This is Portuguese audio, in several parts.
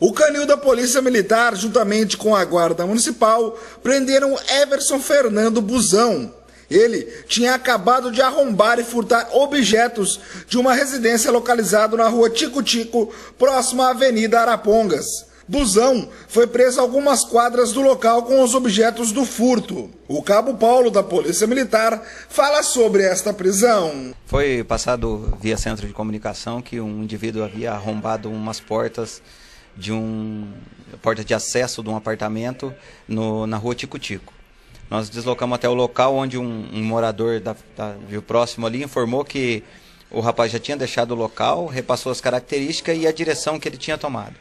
O canil da Polícia Militar, juntamente com a Guarda Municipal, prenderam Everson Fernando Busão. Ele tinha acabado de arrombar e furtar objetos de uma residência localizada na rua Tico Tico, próxima à Avenida Arapongas. Busão foi preso algumas quadras do local com os objetos do furto. O cabo Paulo, da Polícia Militar, fala sobre esta prisão. Foi passado via centro de comunicação que um indivíduo havia arrombado umas portas de um porta de acesso de um apartamento no, na rua Tico Tico. Nós deslocamos até o local onde um, um morador da, da, viu próximo ali informou que o rapaz já tinha deixado o local, repassou as características e a direção que ele tinha tomado.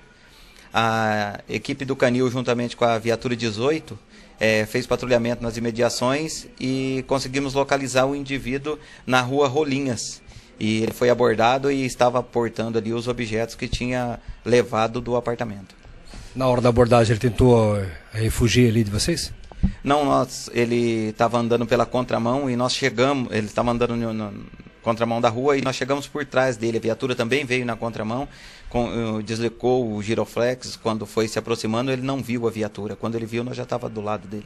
A equipe do Canil, juntamente com a viatura 18, é, eh, fez patrulhamento nas imediações e conseguimos localizar o indivíduo na rua Rolinhas, e ele foi abordado e estava portando ali os objetos que tinha levado do apartamento. Na hora da abordagem, ele tentou aí, eh, eh, fugir ali de vocês? Não, nós, ele estava andando pela contramão e nós chegamos, ele estava andando no, no, contramão da rua e nós chegamos por trás dele. A viatura também veio na contramão, com, eh, o giroflex. Quando foi se aproximando, ele não viu a viatura. Quando ele viu, nós já estava do lado dele.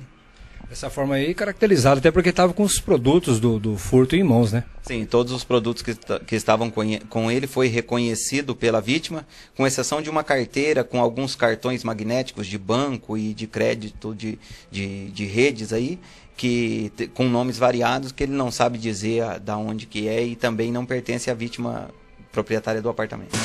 Dessa forma aí, caracterizado, até porque estava com os produtos do, do furto em mãos, né? Sim, todos os produtos que, que estavam com, com ele foi reconhecido pela vítima, com exceção de uma carteira com alguns cartões magnéticos de banco e de crédito de, de, de redes aí, que com nomes variados que ele não sabe dizer da onde que é e também não pertence à vítima proprietária do apartamento.